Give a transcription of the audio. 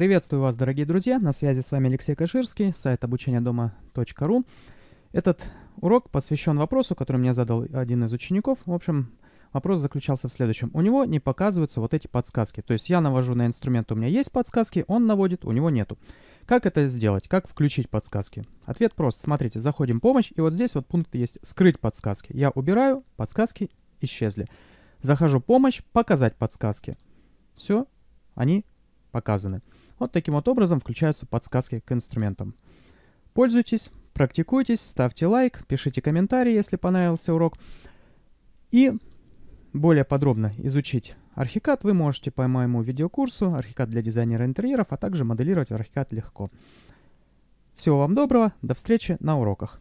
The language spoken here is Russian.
Приветствую вас, дорогие друзья, на связи с вами Алексей Каширский, сайт обучениедома.ру. Этот урок посвящен вопросу, который мне задал один из учеников. В общем, вопрос заключался в следующем. У него не показываются вот эти подсказки. То есть я навожу на инструмент, у меня есть подсказки, он наводит, у него нету. Как это сделать? Как включить подсказки? Ответ прост. Смотрите, заходим в помощь, и вот здесь вот пункт есть «Скрыть подсказки». Я убираю, подсказки исчезли. Захожу в помощь, показать подсказки. Все, они показаны. Вот таким вот образом включаются подсказки к инструментам. Пользуйтесь, практикуйтесь, ставьте лайк, пишите комментарии, если понравился урок. И более подробно изучить Архикад вы можете по моему видеокурсу «Архикад для дизайнера интерьеров», а также моделировать в Архикад легко. Всего вам доброго, до встречи на уроках.